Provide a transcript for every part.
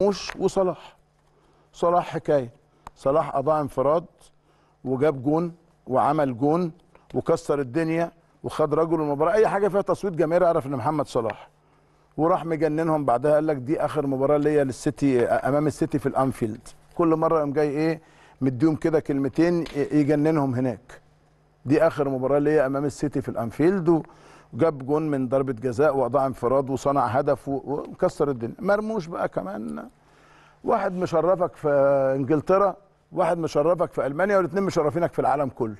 مرموش وصلاح صلاح حكايه صلاح اضاع انفراد وجاب جون وعمل جون وكسر الدنيا وخد رجل المباراه اي حاجه فيها تصويت جماهيري اعرف ان محمد صلاح وراح مجننهم بعدها قال لك دي اخر مباراه ليا للسيتي امام السيتي في الانفيلد كل مره يقوم جاي ايه مديهم كده كلمتين يجننهم هناك دي اخر مباراه ليا امام السيتي في الانفيلد و جاب جون من ضربه جزاء واضاع انفراد وصنع هدف وكسر الدنيا مرموش بقى كمان واحد مشرفك في انجلترا واحد مشرفك في المانيا والاثنين مشرفينك في العالم كله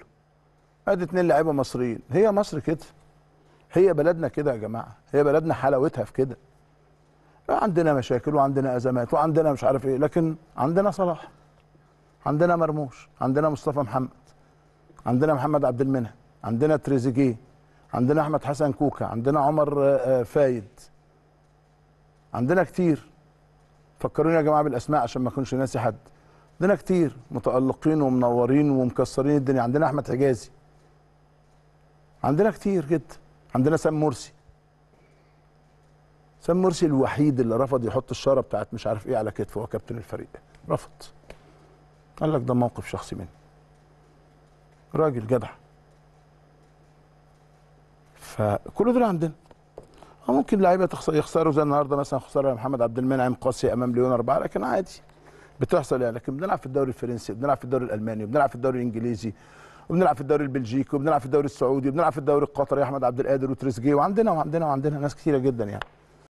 ادي اثنين لعيبه مصريين هي مصر كده هي بلدنا كده يا جماعه هي بلدنا حلاوتها في كده عندنا مشاكل وعندنا ازمات وعندنا مش عارف ايه لكن عندنا صلاح عندنا مرموش عندنا مصطفى محمد عندنا محمد عبد المنعم عندنا تريزيجيه عندنا احمد حسن كوكا عندنا عمر آه، آه، فايد عندنا كتير فكروني يا جماعه بالاسماء عشان ما اكونش ناسي حد عندنا كتير متالقين ومنورين ومكسرين الدنيا عندنا احمد حجازي عندنا كتير جدا عندنا سام مرسي سام مرسي الوحيد اللي رفض يحط الشاره بتاعت مش عارف ايه على كتفه هو كابتن الفريق رفض قال لك ده موقف شخصي مني راجل جدع فكل دول عندنا ممكن لعيبه يخسروا زي النهارده مثلا خساره محمد عبد المنعم قاسي امام ليون اربعه لكن عادي بتحصل يعني لكن بنلعب في الدوري الفرنسي بنلعب في الدوري الالماني وبنلعب في الدوري الانجليزي وبنلعب في الدوري البلجيكي وبنلعب في الدوري السعودي وبنلعب في الدوري القطري احمد عبد القادر وتريزيجيه وعندنا وعندنا وعندنا ناس كثيره جدا يعني